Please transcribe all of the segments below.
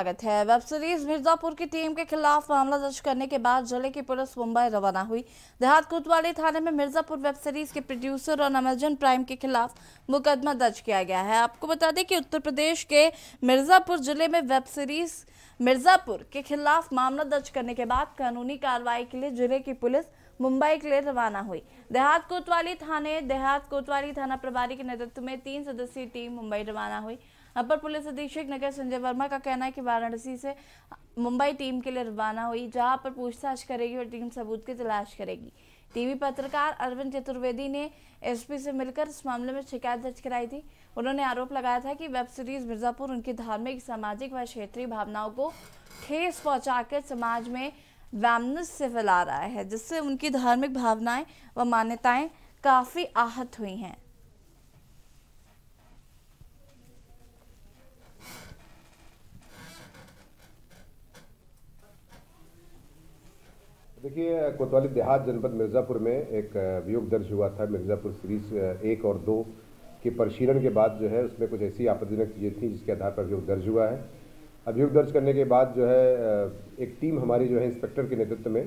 स्वागत है web series Mirzapur की टीम के खिलाफ मामला दर्ज करने के बाद जिले की पुलिस मुंबई रवाना हुई देहात कोतवाली थाने में मिर्जापुर वेब सीरीज के प्रोड्यूसर और अमेजन प्राइम के खिलाफ मुकदमा दर्ज किया गया है आपको बता दें कि उत्तर प्रदेश के मिर्जापुर जिले में वेब सीरीज मिर्जापुर के खिलाफ मामला दर्ज करने के बाद कानूनी कार्रवाई के लिए जिले की पुलिस मुंबई के लिए रवाना हुई देहात कोतवाली थाने देहात कोतवाली थाना प्रभारी के नेतृत्व में तीन सदस्यीय टीम मुंबई रवाना हुई अपर पुलिस अधीक्षक नगर संजय वर्मा का कहना है कि वाराणसी से मुंबई टीम के लिए रवाना हुई जहां पर पूछताछ करेगी और टीम सबूत की तलाश करेगी टीवी पत्रकार अरविंद चतुर्वेदी ने एसपी से मिलकर इस मामले में शिकायत दर्ज कराई थी उन्होंने आरोप लगाया था कि वेब सीरीज मिर्जापुर उनकी धार्मिक सामाजिक व क्षेत्रीय भावनाओं को ठेस पहुंचाकर समाज में वैमनस से फैला रहा है जिससे उनकी धार्मिक भावनाएं व मान्यताएं काफ़ी आहत हुई हैं देखिए कोतवाली देहात जनपद मिर्ज़ापुर में एक अभियोग दर्ज हुआ था मिर्ज़ापुर सीरीज एक और दो के परिशीलन के बाद जो है उसमें कुछ ऐसी आपत्तिजनक चीज़ें थी जिसके आधार पर अभियोग दर्ज हुआ है अभियोग दर्ज करने के बाद जो है एक टीम हमारी जो है इंस्पेक्टर के नेतृत्व में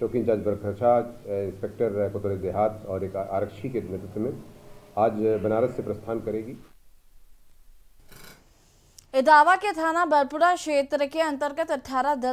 चौकी इंचार्ज बरखा इंस्पेक्टर कोतवाली देहात और एक आरक्षी के नेतृत्व में आज बनारस से प्रस्थान करेगी इदावा के थाना बरपुरा क्षेत्र के अंतर्गत अठारह